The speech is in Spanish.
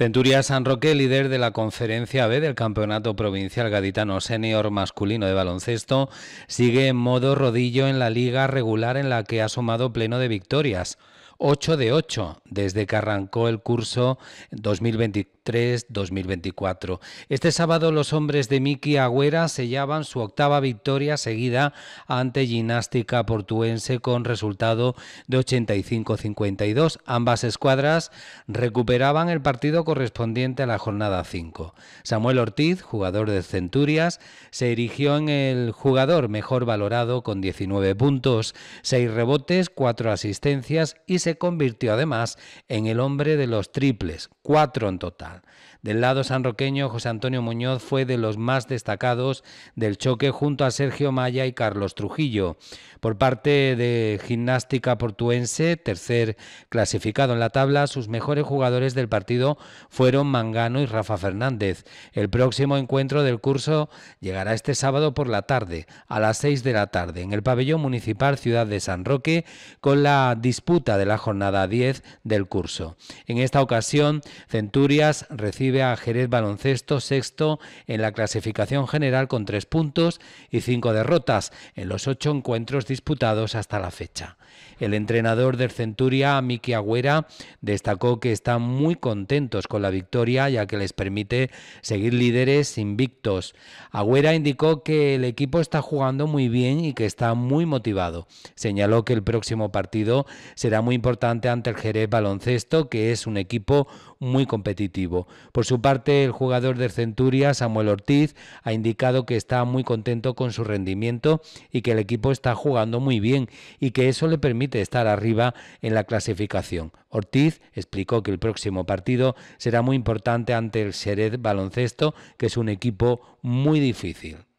Centuria San Roque, líder de la Conferencia B del Campeonato Provincial Gaditano Senior Masculino de Baloncesto, sigue en modo rodillo en la liga regular en la que ha sumado pleno de victorias. 8 de 8 desde que arrancó el curso 2023. 2024 Este sábado los hombres de Miki Agüera sellaban su octava victoria seguida ante Ginástica Portuense con resultado de 85-52. Ambas escuadras recuperaban el partido correspondiente a la jornada 5. Samuel Ortiz, jugador de Centurias, se erigió en el jugador mejor valorado con 19 puntos, 6 rebotes, 4 asistencias y se convirtió además en el hombre de los triples, 4 en total. Del lado sanroqueño, José Antonio Muñoz fue de los más destacados del choque junto a Sergio Maya y Carlos Trujillo. Por parte de Gimnástica Portuense, tercer clasificado en la tabla, sus mejores jugadores del partido fueron Mangano y Rafa Fernández. El próximo encuentro del curso llegará este sábado por la tarde, a las 6 de la tarde, en el pabellón municipal Ciudad de San Roque, con la disputa de la jornada 10 del curso. En esta ocasión, Centurias recibe a Jerez Baloncesto sexto en la clasificación general con tres puntos y cinco derrotas en los ocho encuentros disputados hasta la fecha. El entrenador del Centuria, Miki Agüera, destacó que están muy contentos con la victoria ya que les permite seguir líderes invictos. Agüera indicó que el equipo está jugando muy bien y que está muy motivado. Señaló que el próximo partido será muy importante ante el Jerez Baloncesto, que es un equipo muy competitivo. Por su parte, el jugador de Centuria, Samuel Ortiz, ha indicado que está muy contento con su rendimiento y que el equipo está jugando muy bien y que eso le permite estar arriba en la clasificación. Ortiz explicó que el próximo partido será muy importante ante el Seret Baloncesto, que es un equipo muy difícil.